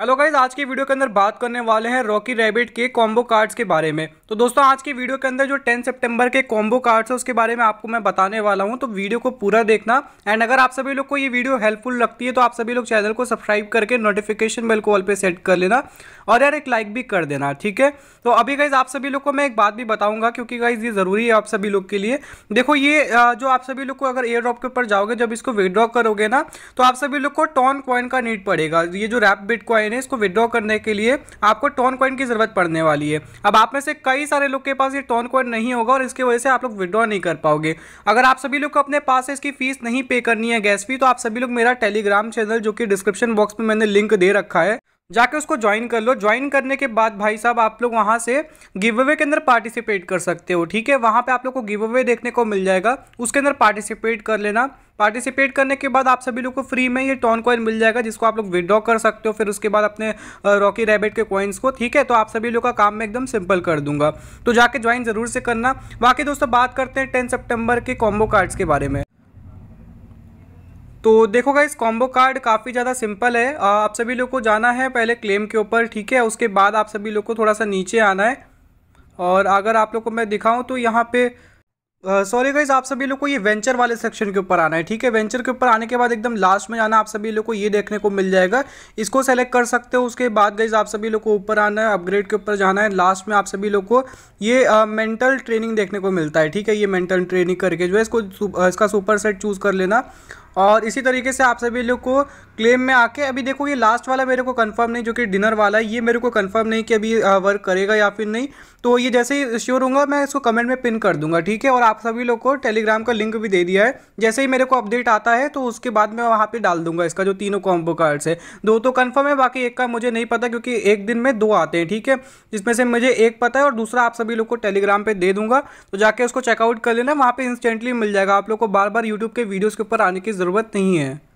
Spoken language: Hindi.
हेलो गाइज आज की वीडियो के अंदर बात करने वाले हैं रॉकी रैबिट के कॉम्बो कार्ड्स के बारे में तो दोस्तों आज की वीडियो के अंदर जो 10 सितंबर के कॉम्बो कार्ड्स है उसके बारे में आपको मैं बताने वाला हूं तो वीडियो को पूरा देखना एंड अगर आप सभी लोग को ये वीडियो हेल्पफुल लगती है तो आप सभी लोग चैनल को सब्सक्राइब करके नोटिफिकेशन बिल को ऑल पे सेट कर लेना और यार एक लाइक भी कर देना ठीक है तो अभी गाइज आप सभी लोग को मैं एक बात भी बताऊंगा क्योंकि गाइज ये ज़रूरी है आप सभी लोग के लिए देखो ये जो आप सभी लोग को अगर एयर ड्रॉप के ऊपर जाओगे जब इसको विदड्रॉ करोगे ना तो आप सभी लोग को टॉन क्वाइन का नीड पड़ेगा ये जो रैप बिट कॉइन है इसको विड्रॉ करने के लिए आपको टोन कॉइन की ज़रूरत पड़ने वाली है अब आप में से कई सारे लोग के पास ये टोन कॉइन नहीं होगा और इसकी वजह से आप लोग विड्रॉ नहीं कर पाओगे अगर आप सभी लोग को अपने पास इसकी फ़ीस नहीं पे करनी है गैस फी तो आप सभी लोग मेरा टेलीग्राम चैनल जो कि डिस्क्रिप्शन बॉक्स में मैंने लिंक दे रखा है जाके उसको ज्वाइन कर लो ज्वाइन करने के बाद भाई साहब आप लोग वहाँ से गिव अवे के अंदर पार्टिसिपेट कर सकते हो ठीक है वहाँ पे आप लोग को गिव अवे देखने को मिल जाएगा उसके अंदर पार्टिसिपेट कर लेना पार्टिसिपेट करने के बाद आप सभी लोग को फ्री में ये टॉन कॉइन मिल जाएगा जिसको आप लोग विदड्रॉ कर सकते हो फिर उसके बाद अपने रॉकी रैबिट के कॉइन्स को ठीक है तो आप सभी लोग का काम मैं एकदम सिंपल कर दूंगा तो जाके ज्वाइन जरूर से करना बाकी दोस्तों बात करते हैं टेन सेप्टेम्बर के कॉम्बो कार्ड्स के बारे में तो देखो गाइस कॉम्बो कार्ड काफ़ी ज़्यादा सिंपल है आप सभी लोग को जाना है पहले क्लेम के ऊपर ठीक है उसके बाद आप सभी लोग को थोड़ा सा नीचे आना है और अगर आप लोग को मैं दिखाऊं तो यहाँ पे सॉरी गाइज आप सभी लोग को ये वेंचर वाले सेक्शन के ऊपर आना है ठीक है वेंचर के ऊपर आने के बाद एकदम लास्ट में जाना आप सभी लोग को ये देखने को मिल जाएगा इसको सेलेक्ट कर सकते हो उसके बाद गाइज आप सभी लोग को ऊपर आना है अपग्रेड के ऊपर जाना है लास्ट में आप सभी लोग को ये मेंटल ट्रेनिंग देखने को मिलता है ठीक है ये मेंटल ट्रेनिंग करके जो है इसको इसका सुपर सेट चूज़ कर लेना और इसी तरीके से आप सभी लोग को क्लेम में आके अभी देखो ये लास्ट वाला मेरे को कंफर्म नहीं जो कि डिनर वाला है ये मेरे को कंफर्म नहीं कि अभी वर्क करेगा या फिर नहीं तो ये जैसे ही श्योर होगा मैं इसको कमेंट में पिन कर दूंगा ठीक है और आप सभी लोग को टेलीग्राम का लिंक भी दे दिया है जैसे ही मेरे को अपडेट आता है तो उसके बाद मैं वहाँ पर डाल दूंगा इसका जो तीनों कॉम्बो कार्ड्स है दो तो कन्फर्म है बाकी एक का मुझे नहीं पता क्योंकि एक दिन में दो आते हैं ठीक है जिसमें से मुझे एक पता है और दूसरा आप सभी लोग को टेलीग्राम पर दे दूंगा तो जाके उसको चेकआउट कर लेना वहाँ पर इंस्टेंटली मिल जाएगा आप लोग को बार बार यूट्यूब के वीडियोज़ के ऊपर आने की ज़रूरत नहीं है